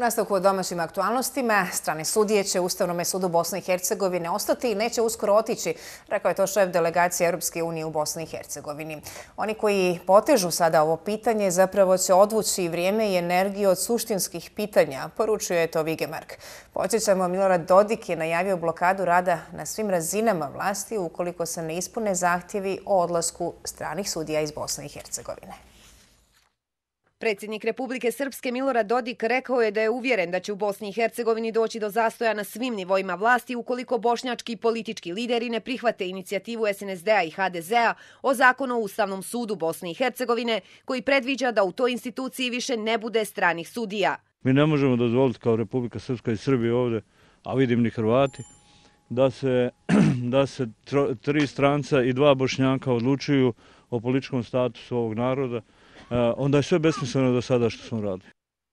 nastavku od domaćim aktualnostima, strane sudije će Ustavnome sudu Bosne i Hercegovine ostati i neće uskoro otići, rekao je to šef delegacije Europske unije u Bosni i Hercegovini. Oni koji potežu sada ovo pitanje zapravo će odvući vrijeme i energiju od suštinskih pitanja, poručio je to Vigemark. Počećamo, Milorad Dodik je najavio blokadu rada na svim razinama vlasti ukoliko se ne ispune zahtjevi o odlasku stranih sudija iz Bosne i Hercegovine. Predsjednik Republike Srpske Milorad Dodik rekao je da je uvjeren da će u Bosni i Hercegovini doći do zastoja na svim nivoima vlasti ukoliko bošnjački politički lideri ne prihvate inicijativu SNSD-a i HDZ-a o zakonu o Ustavnom sudu Bosni i Hercegovine koji predviđa da u toj instituciji više ne bude stranih sudija. Mi ne možemo dozvoliti kao Republika Srpska i Srbije ovdje, a vidim ni Hrvati, da se, da se tri stranca i dva bošnjanka odlučuju o političkom statusu ovog naroda, onda je sve besmisleno do sada što smo radili.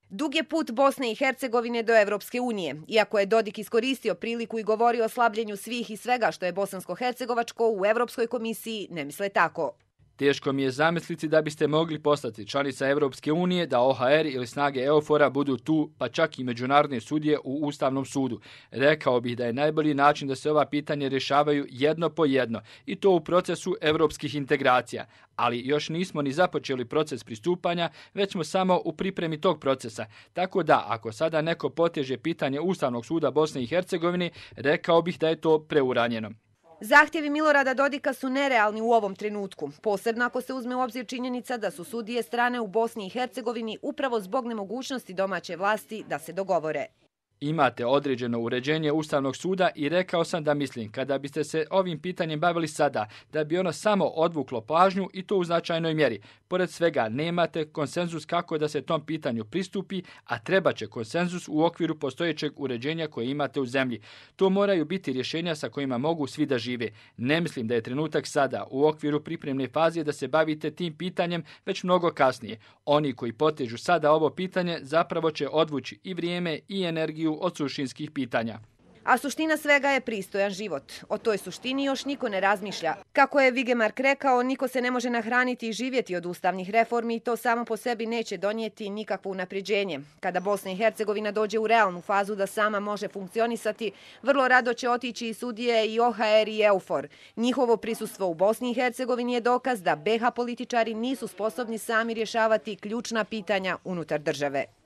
Dug je put Bosne i Hercegovine do Evropske unije. Iako je Dodik iskoristio priliku i govorio o slabljenju svih i svega što je bosansko-hercegovačko, u Evropskoj komisiji ne misle tako. Teško mi je zamisliti da biste mogli postati članica Evropske unije da OHR ili snage Eofora budu tu, pa čak i međunarodne sudije u Ustavnom sudu. Rekao bih da je najbolji način da se ova pitanja rješavaju jedno po jedno, i to u procesu evropskih integracija. Ali još nismo ni započeli proces pristupanja, već smo samo u pripremi tog procesa. Tako da, ako sada neko poteže pitanje Ustavnog suda Bosne i Hercegovine, rekao bih da je to preuranjeno. Zahtjevi Milorada Dodika su nerealni u ovom trenutku, posebno ako se uzme u obzir činjenica da su sudije strane u Bosni i Hercegovini upravo zbog nemogućnosti domaće vlasti da se dogovore. Imate određeno uređenje Ustavnog suda i rekao sam da mislim kada biste se ovim pitanjem bavili sada da bi ono samo odvuklo pažnju i to u značajnoj mjeri. Pored svega nemate konsenzus kako da se tom pitanju pristupi, a treba će konsenzus u okviru postojećeg uređenja koje imate u zemlji. To moraju biti rješenja sa kojima mogu svi da žive. Ne mislim da je trenutak sada u okviru pripremne faze da se bavite tim pitanjem već mnogo kasnije. Oni koji potežu sada ovo pitanje zapravo će odvući i vrijeme i energiju strategiju od suštinskih pitanja. A suština svega je pristojan život. O toj suštini još niko ne razmišlja. Kako je Vigemark rekao, niko se ne može nahraniti i živjeti od ustavnih reformi i to samo po sebi neće donijeti nikakvo unapređenje. Kada Bosna i Hercegovina dođe u realnu fazu da sama može funkcionisati, vrlo rado će otići i sudije i OHR i EUFOR. Njihovo prisustvo u Bosni i Hercegovini je dokaz da BH političari nisu sposobni sami rješavati ključna pitanja unutar države.